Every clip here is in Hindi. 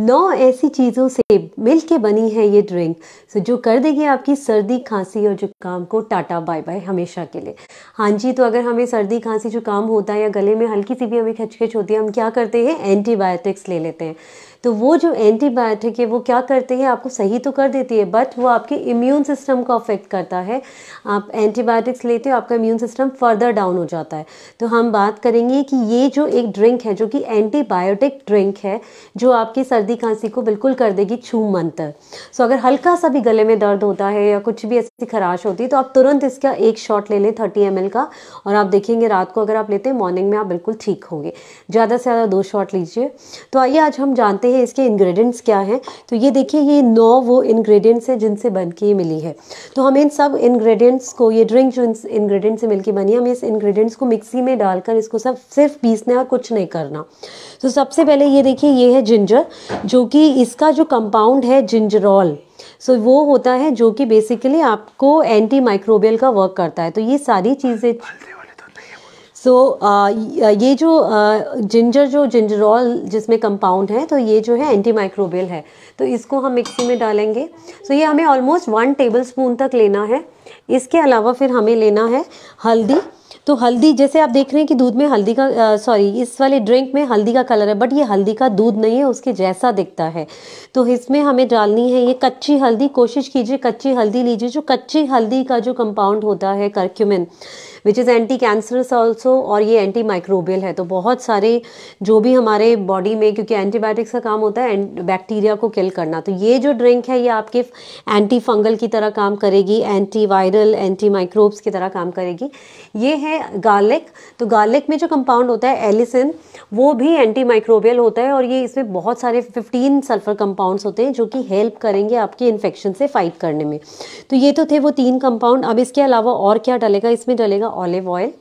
नौ ऐसी चीज़ों से मिल के बनी है ये ड्रिंक सो जो कर देगी आपकी सर्दी खांसी और जुकाम को टाटा बाय बाय हमेशा के लिए हाँ जी तो अगर हमें सर्दी खांसी जुकाम होता है या गले में हल्की सी भी हमें खचखच होती है हम क्या करते हैं एंटीबायोटिक्स ले लेते हैं तो वो जो एंटीबायोटिक है वो क्या करते हैं आपको सही तो कर देती है बट वो आपके इम्यून सिस्टम को अफेक्ट करता है आप एंटीबायोटिक्स लेते हो आपका इम्यून सिस्टम फर्दर डाउन हो जाता है तो हम बात करेंगे कि ये जो एक ड्रिंक है जो कि एंटीबायोटिक ड्रिंक है जो आपकी सर्दी खांसी को बिल्कुल कर देगी छू मंतर सो अगर हल्का सा भी गले में दर्द होता है या कुछ भी ऐसी खराश होती है तो आप तुरंत इसका एक शॉट ले लें थर्टी एम का और आप देखेंगे रात को अगर आप लेते हैं मॉर्निंग में आप बिल्कुल ठीक होंगे ज़्यादा से ज़्यादा दो शॉट लीजिए तो आइए आज हम जानते हैं हैं इसके इंग्रेडिएंट्स क्या हैं तो ये देखिए ये नौ वो इंग्रेडिएंट्स हैं जिनसे बन के मिली है तो हम इन सब इंग्रेडिएंट्स को ये ड्रिंक जो इंग्रेडिएंट्स से मिलके बनी है हमें इस इंग्रेडिएंट्स को मिक्सी में डालकर इसको सब सिर्फ पीसना है कुछ नहीं करना तो सबसे पहले ये देखिए ये है जिंजर जो कि इसका जो कंपाउंड है जिंजरॉल सो so, वो होता है जो कि बेसिकली आपको एंटी माइक्रोबियल का वर्क करता है तो ये सारी चीज़ें सो so, uh, uh, ये जो जिंजर uh, जो जिंजरॉल जिसमें कंपाउंड है तो ये जो है एंटी माइक्रोबियल है तो इसको हम मिक्सी में डालेंगे सो so, ये हमें ऑलमोस्ट वन टेबल स्पून तक लेना है इसके अलावा फिर हमें लेना है हल्दी तो हल्दी जैसे आप देख रहे हैं कि दूध में हल्दी का सॉरी इस वाले ड्रिंक में हल्दी का कलर है बट ये हल्दी का दूध नहीं है उसके जैसा दिखता है तो इसमें हमें डालनी है ये कच्ची हल्दी कोशिश कीजिए कच्ची हल्दी लीजिए जो कच्ची हल्दी का जो कंपाउंड होता है curcumin which is anti cancerous also और ये एंटी माइक्रोबियल है तो बहुत सारे जो भी हमारे बॉडी में क्योंकि एंटीबायोटिक्स का काम होता है बैक्टीरिया को किल करना तो ये जो ड्रिंक है ये आपके एंटी फंगल की तरह काम करेगी एंटी वायरल एंटी माइक्रोब्स की तरह काम करेगी ये है गार्लिक तो गार्लिक में जो कंपाउंड होता है एलिसिन वो भी एंटी माइक्रोबियल होता है और ये इसमें बहुत सारे 15 सल्फर कंपाउंड्स होते हैं जो कि हेल्प करेंगे आपके इन्फेक्शन से फाइट करने में तो ये तो थे वो तीन कंपाउंड अब इसके अलावा और क्या डलेगा इसमें डलेगा olive oil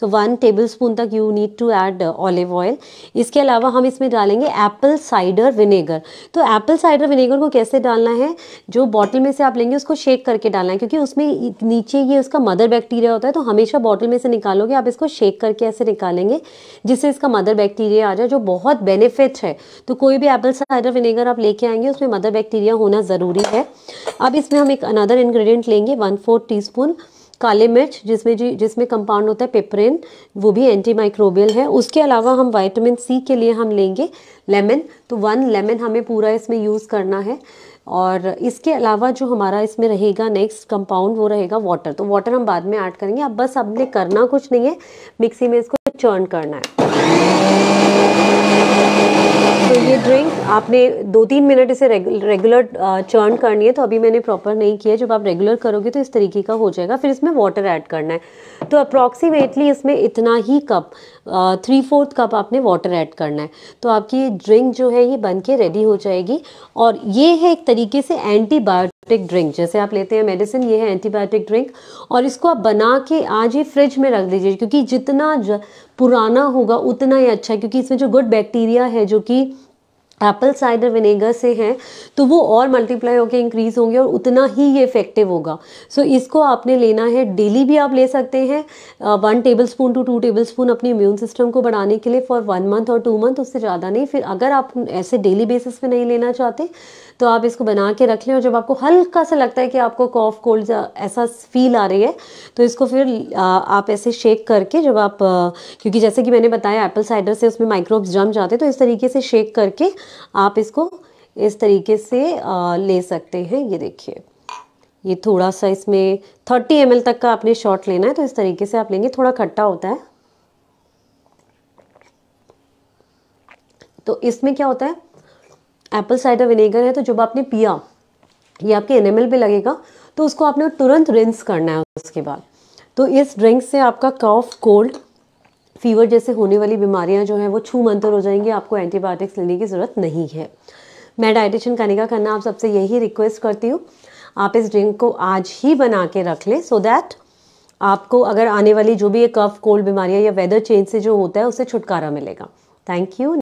so one tablespoon तक you need to add olive oil इसके अलावा हम इसमें डालेंगे एप्पल साइडर विनेगर तो एप्पल साइडर विनेगर को कैसे डालना है जो बॉटल में से आप लेंगे उसको शेक करके डालना है क्योंकि उसमें नीचे ये उसका मदर बैक्टीरिया होता है तो हमेशा बॉटल में से निकालोगे आप इसको शेक करके ऐसे निकालेंगे जिससे इसका मदर बैक्टीरिया आ जाए जो बहुत बेनिफिट है तो कोई भी एप्पल साइडर विनेगर आप लेके आएंगे उसमें मदर बैक्टीरिया होना ज़रूरी है अब इसमें हम एक अनदर इन्ग्रीडियंट लेंगे वन फोर टी स्पून काले मिर्च जिसमें जी जिसमें कंपाउंड होता है पेपरिन वो भी एंटी माइक्रोबियल है उसके अलावा हम वाइटामिन सी के लिए हम लेंगे लेमन तो वन लेमन हमें पूरा इसमें यूज़ करना है और इसके अलावा जो हमारा इसमें रहेगा नेक्स्ट कंपाउंड वो रहेगा वाटर तो वाटर हम बाद में ऐड करेंगे अब बस हमने करना कुछ नहीं है मिक्सी में इसको चर्न करना है तो ये ड्रिंक आपने दो तीन मिनट इसे रेगुलर चर्न करनी है तो अभी मैंने प्रॉपर नहीं किया जब आप रेगुलर करोगे तो इस तरीके का हो जाएगा फिर इसमें वाटर ऐड करना है तो अप्रॉक्सीमेटली इसमें इतना ही कप थ्री फोर्थ कप आपने वाटर ऐड करना है तो आपकी ड्रिंक जो है ये बन के रेडी हो जाएगी और ये है एक तरीके से एंटीबायोटिक एंटीबायोटिक ड्रिंक जैसे आप लेते हैं मेडिसिन ये है एंटीबायोटिक ड्रिंक और इसको आप बना के आज ही फ्रिज में रख दीजिए क्योंकि जितना पुराना होगा उतना ही अच्छा है क्योंकि इसमें जो गुड बैक्टीरिया है जो कि एप्पल साइडर विनेगर से हैं तो वो और मल्टीप्लाई होकर इंक्रीज़ होंगे और उतना ही ये इफेक्टिव होगा सो so, इसको आपने लेना है डेली भी आप ले सकते हैं one tablespoon to two tablespoon अपनी इम्यून सिस्टम को बढ़ाने के लिए फॉर वन मंथ और टू मंथ उससे ज़्यादा नहीं फिर अगर आप ऐसे डेली बेसिस पे नहीं लेना चाहते तो आप इसको बना के रख लें और जब आपको हल्का सा लगता है कि आपको कॉफ कोल्ड ऐसा फील आ रही है तो इसको फिर आप ऐसे शेक करके जब आप क्योंकि जैसे कि मैंने बताया एप्पल साइडर से उसमें माइक्रोब्स जम जाते हैं तो इस तरीके से शेक करके आप इसको इस तरीके से ले सकते हैं ये देखिए ये थोड़ा सा इसमें 30 एम तक का आपने शॉट लेना है तो इस तरीके से आप लेंगे थोड़ा खट्टा होता है तो इसमें क्या होता है एप्पल साइडर विनेगर है तो जब आपने पिया ये आपके एन एम पे लगेगा तो उसको आपने तुरंत रिंस करना है उसके बाद तो इस ड्रिंक से आपका कॉफ कोल्ड फीवर जैसे होने वाली बीमारियां जो हैं वो छू मंतर हो जाएंगी आपको एंटीबायोटिक्स लेने की ज़रूरत नहीं है मैं डाइटिशन कनिका करना आप सबसे यही रिक्वेस्ट करती हूँ आप इस ड्रिंक को आज ही बना के रख लें सो दैट आपको अगर आने वाली जो भी ये कफ कोल्ड बीमारियाँ या वेदर चेंज से जो होता है उससे छुटकारा मिलेगा थैंक यू